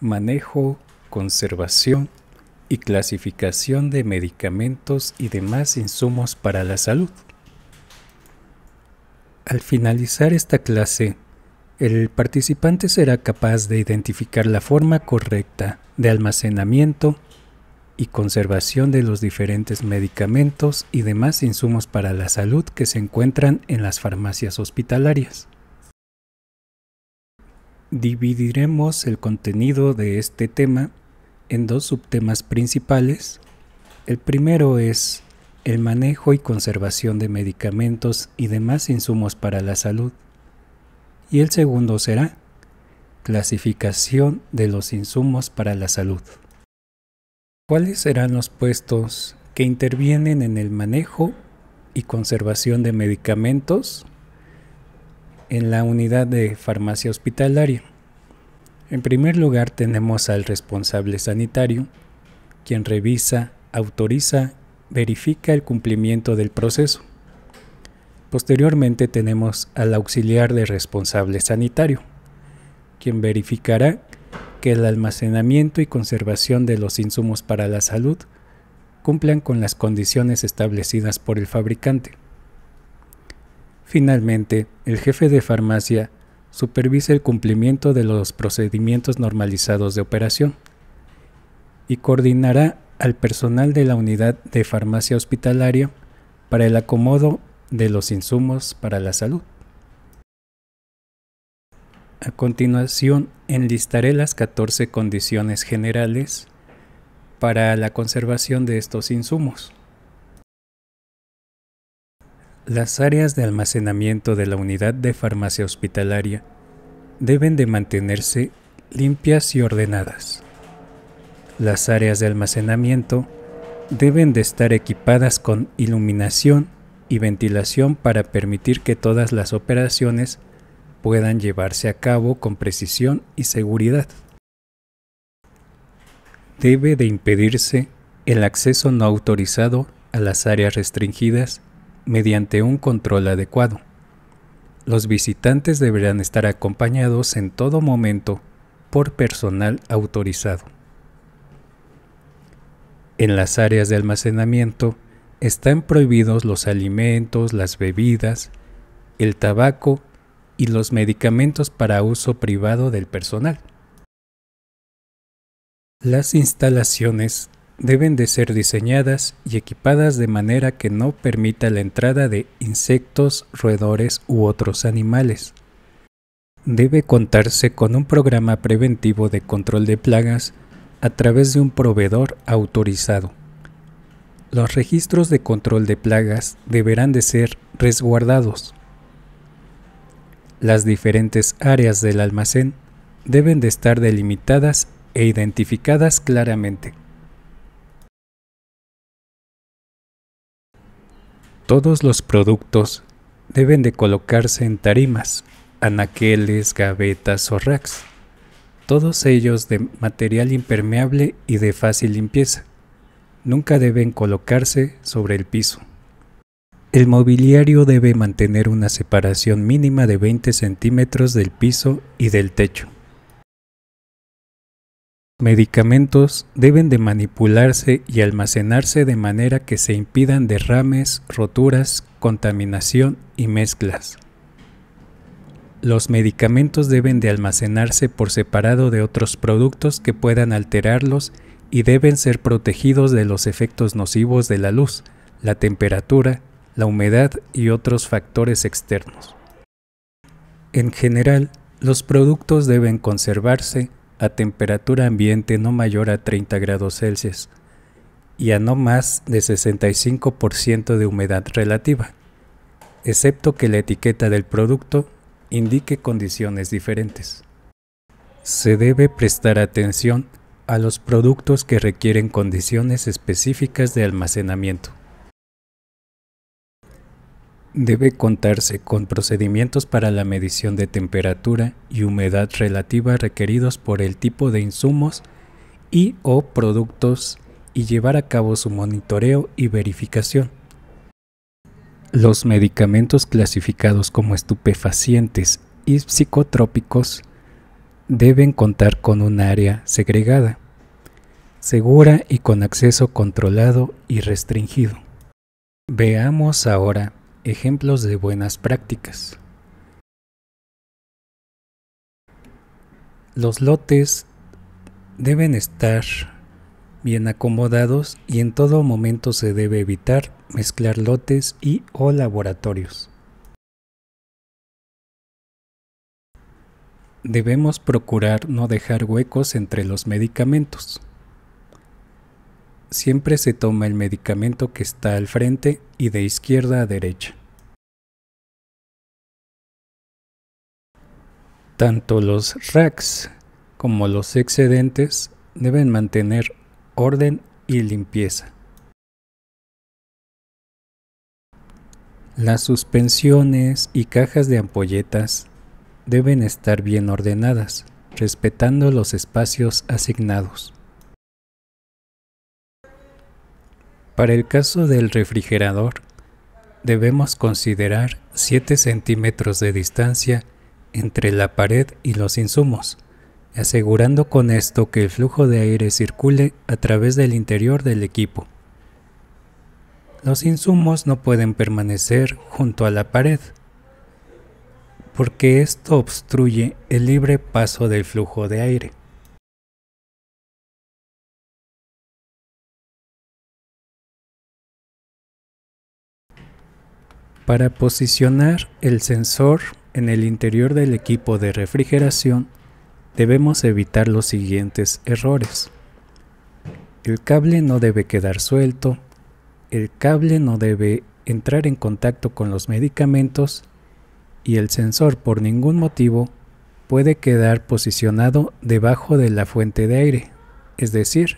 manejo, conservación y clasificación de medicamentos y demás insumos para la salud. Al finalizar esta clase, el participante será capaz de identificar la forma correcta de almacenamiento y conservación de los diferentes medicamentos y demás insumos para la salud que se encuentran en las farmacias hospitalarias. Dividiremos el contenido de este tema en dos subtemas principales. El primero es el manejo y conservación de medicamentos y demás insumos para la salud. Y el segundo será clasificación de los insumos para la salud. ¿Cuáles serán los puestos que intervienen en el manejo y conservación de medicamentos en la unidad de farmacia hospitalaria. En primer lugar tenemos al responsable sanitario, quien revisa, autoriza, verifica el cumplimiento del proceso. Posteriormente tenemos al auxiliar de responsable sanitario, quien verificará que el almacenamiento y conservación de los insumos para la salud cumplan con las condiciones establecidas por el fabricante. Finalmente, el jefe de farmacia supervisa el cumplimiento de los procedimientos normalizados de operación y coordinará al personal de la unidad de farmacia hospitalaria para el acomodo de los insumos para la salud. A continuación, enlistaré las 14 condiciones generales para la conservación de estos insumos. Las áreas de almacenamiento de la unidad de farmacia hospitalaria deben de mantenerse limpias y ordenadas. Las áreas de almacenamiento deben de estar equipadas con iluminación y ventilación para permitir que todas las operaciones puedan llevarse a cabo con precisión y seguridad. Debe de impedirse el acceso no autorizado a las áreas restringidas mediante un control adecuado. Los visitantes deberán estar acompañados en todo momento por personal autorizado. En las áreas de almacenamiento están prohibidos los alimentos, las bebidas, el tabaco y los medicamentos para uso privado del personal. Las instalaciones deben de ser diseñadas y equipadas de manera que no permita la entrada de insectos, roedores u otros animales. Debe contarse con un programa preventivo de control de plagas a través de un proveedor autorizado. Los registros de control de plagas deberán de ser resguardados. Las diferentes áreas del almacén deben de estar delimitadas e identificadas claramente. Todos los productos deben de colocarse en tarimas, anaqueles, gavetas o racks, todos ellos de material impermeable y de fácil limpieza. Nunca deben colocarse sobre el piso. El mobiliario debe mantener una separación mínima de 20 centímetros del piso y del techo. Medicamentos deben de manipularse y almacenarse de manera que se impidan derrames, roturas, contaminación y mezclas. Los medicamentos deben de almacenarse por separado de otros productos que puedan alterarlos y deben ser protegidos de los efectos nocivos de la luz, la temperatura, la humedad y otros factores externos. En general, los productos deben conservarse, a temperatura ambiente no mayor a 30 grados Celsius y a no más de 65% de humedad relativa, excepto que la etiqueta del producto indique condiciones diferentes. Se debe prestar atención a los productos que requieren condiciones específicas de almacenamiento. Debe contarse con procedimientos para la medición de temperatura y humedad relativa requeridos por el tipo de insumos y o productos y llevar a cabo su monitoreo y verificación. Los medicamentos clasificados como estupefacientes y psicotrópicos deben contar con un área segregada, segura y con acceso controlado y restringido. Veamos ahora Ejemplos de buenas prácticas. Los lotes deben estar bien acomodados y en todo momento se debe evitar mezclar lotes y o laboratorios. Debemos procurar no dejar huecos entre los medicamentos siempre se toma el medicamento que está al frente y de izquierda a derecha. Tanto los racks como los excedentes deben mantener orden y limpieza. Las suspensiones y cajas de ampolletas deben estar bien ordenadas, respetando los espacios asignados. Para el caso del refrigerador, debemos considerar 7 centímetros de distancia entre la pared y los insumos, asegurando con esto que el flujo de aire circule a través del interior del equipo. Los insumos no pueden permanecer junto a la pared, porque esto obstruye el libre paso del flujo de aire. Para posicionar el sensor en el interior del equipo de refrigeración, debemos evitar los siguientes errores. El cable no debe quedar suelto, el cable no debe entrar en contacto con los medicamentos y el sensor por ningún motivo puede quedar posicionado debajo de la fuente de aire, es decir,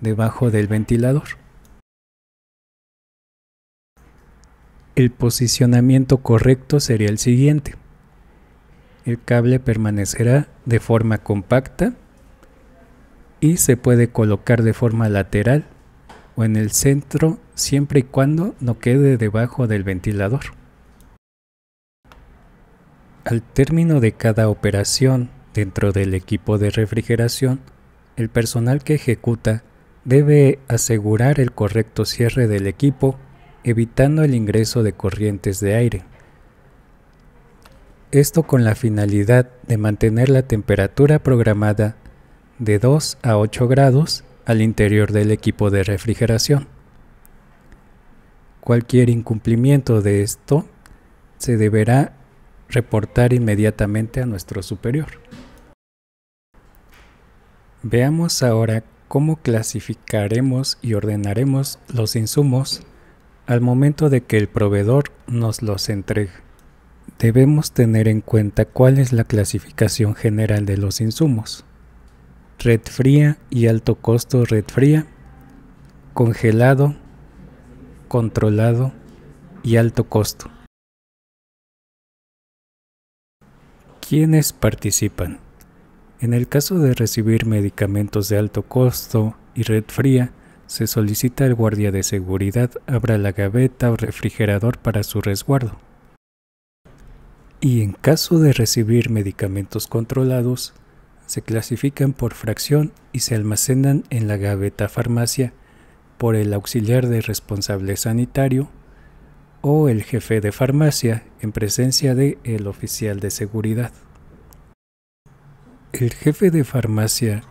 debajo del ventilador. El posicionamiento correcto sería el siguiente. El cable permanecerá de forma compacta y se puede colocar de forma lateral o en el centro siempre y cuando no quede debajo del ventilador. Al término de cada operación dentro del equipo de refrigeración, el personal que ejecuta debe asegurar el correcto cierre del equipo evitando el ingreso de corrientes de aire. Esto con la finalidad de mantener la temperatura programada de 2 a 8 grados al interior del equipo de refrigeración. Cualquier incumplimiento de esto se deberá reportar inmediatamente a nuestro superior. Veamos ahora cómo clasificaremos y ordenaremos los insumos al momento de que el proveedor nos los entregue. Debemos tener en cuenta cuál es la clasificación general de los insumos. Red fría y alto costo red fría, congelado, controlado y alto costo. ¿Quiénes participan? En el caso de recibir medicamentos de alto costo y red fría, se solicita al guardia de seguridad abra la gaveta o refrigerador para su resguardo. Y en caso de recibir medicamentos controlados, se clasifican por fracción y se almacenan en la gaveta farmacia por el auxiliar de responsable sanitario o el jefe de farmacia en presencia del oficial de seguridad. El jefe de farmacia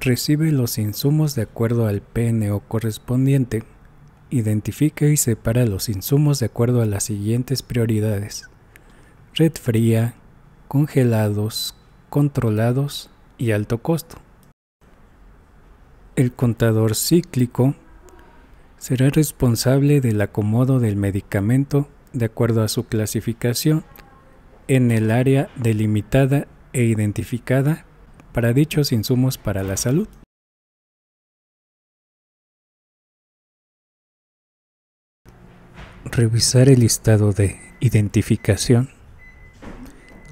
recibe los insumos de acuerdo al PNO correspondiente, identifica y separa los insumos de acuerdo a las siguientes prioridades. Red fría, congelados, controlados y alto costo. El contador cíclico será responsable del acomodo del medicamento de acuerdo a su clasificación en el área delimitada e identificada para dichos insumos para la salud. Revisar el listado de identificación.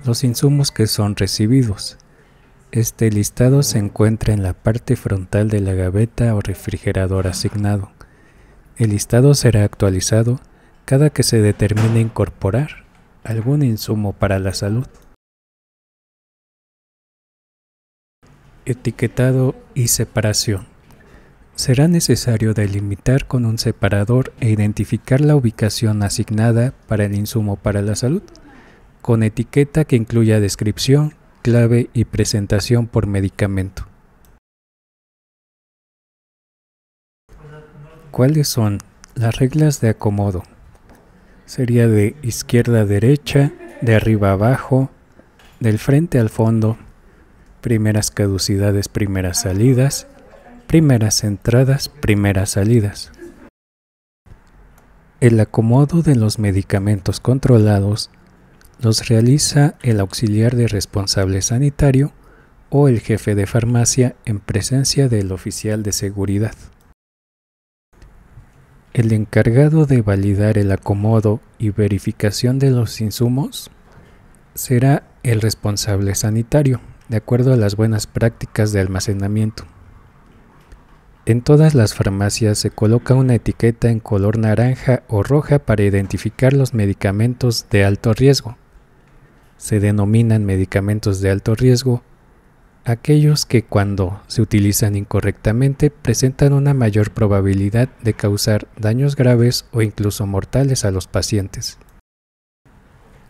Los insumos que son recibidos. Este listado se encuentra en la parte frontal de la gaveta o refrigerador asignado. El listado será actualizado cada que se determine incorporar algún insumo para la salud. etiquetado y separación. Será necesario delimitar con un separador e identificar la ubicación asignada para el insumo para la salud, con etiqueta que incluya descripción, clave y presentación por medicamento. ¿Cuáles son las reglas de acomodo? Sería de izquierda a derecha, de arriba a abajo, del frente al fondo, primeras caducidades, primeras salidas, primeras entradas, primeras salidas. El acomodo de los medicamentos controlados los realiza el auxiliar de responsable sanitario o el jefe de farmacia en presencia del oficial de seguridad. El encargado de validar el acomodo y verificación de los insumos será el responsable sanitario de acuerdo a las buenas prácticas de almacenamiento. En todas las farmacias se coloca una etiqueta en color naranja o roja para identificar los medicamentos de alto riesgo. Se denominan medicamentos de alto riesgo aquellos que cuando se utilizan incorrectamente presentan una mayor probabilidad de causar daños graves o incluso mortales a los pacientes.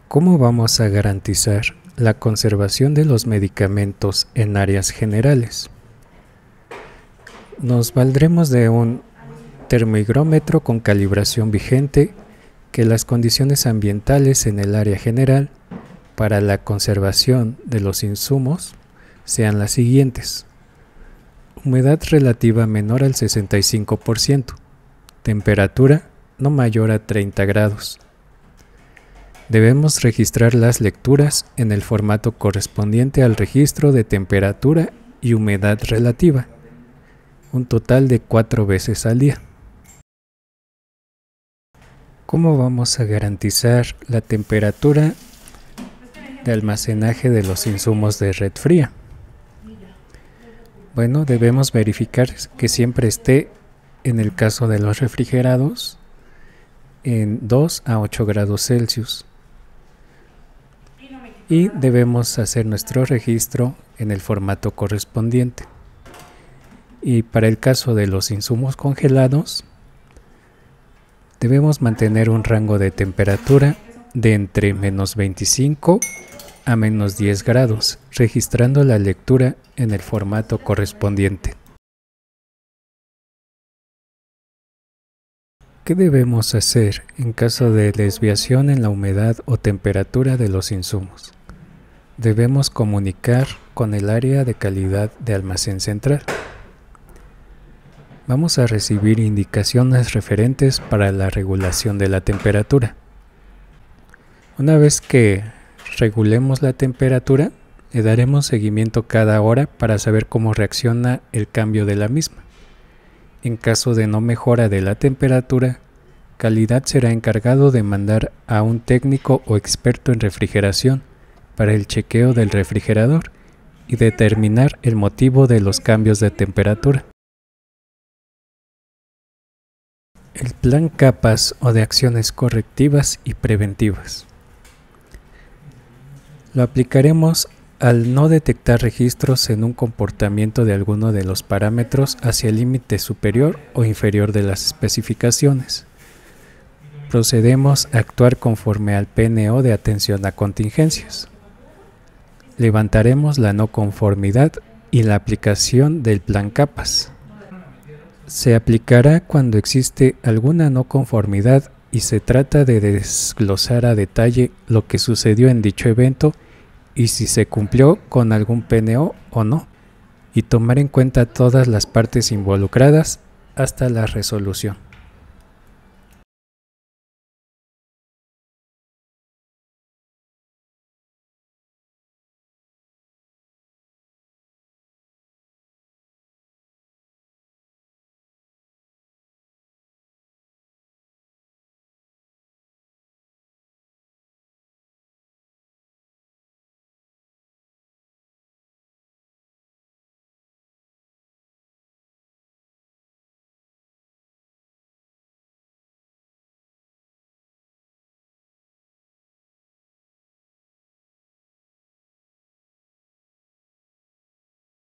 ¿Cómo vamos a garantizar la conservación de los medicamentos en áreas generales. Nos valdremos de un termohigrómetro con calibración vigente que las condiciones ambientales en el área general para la conservación de los insumos sean las siguientes. Humedad relativa menor al 65%, temperatura no mayor a 30 grados Debemos registrar las lecturas en el formato correspondiente al registro de temperatura y humedad relativa, un total de cuatro veces al día. ¿Cómo vamos a garantizar la temperatura de almacenaje de los insumos de red fría? Bueno, debemos verificar que siempre esté, en el caso de los refrigerados, en 2 a 8 grados Celsius y debemos hacer nuestro registro en el formato correspondiente. Y para el caso de los insumos congelados, debemos mantener un rango de temperatura de entre menos 25 a menos 10 grados, registrando la lectura en el formato correspondiente. ¿Qué debemos hacer en caso de desviación en la humedad o temperatura de los insumos? debemos comunicar con el área de calidad de almacén central. Vamos a recibir indicaciones referentes para la regulación de la temperatura. Una vez que regulemos la temperatura, le daremos seguimiento cada hora para saber cómo reacciona el cambio de la misma. En caso de no mejora de la temperatura, calidad será encargado de mandar a un técnico o experto en refrigeración para el chequeo del refrigerador y determinar el motivo de los cambios de temperatura. El plan capas o de acciones correctivas y preventivas. Lo aplicaremos al no detectar registros en un comportamiento de alguno de los parámetros hacia el límite superior o inferior de las especificaciones. Procedemos a actuar conforme al PNO de atención a contingencias levantaremos la no conformidad y la aplicación del plan capas. Se aplicará cuando existe alguna no conformidad y se trata de desglosar a detalle lo que sucedió en dicho evento y si se cumplió con algún PNO o no, y tomar en cuenta todas las partes involucradas hasta la resolución.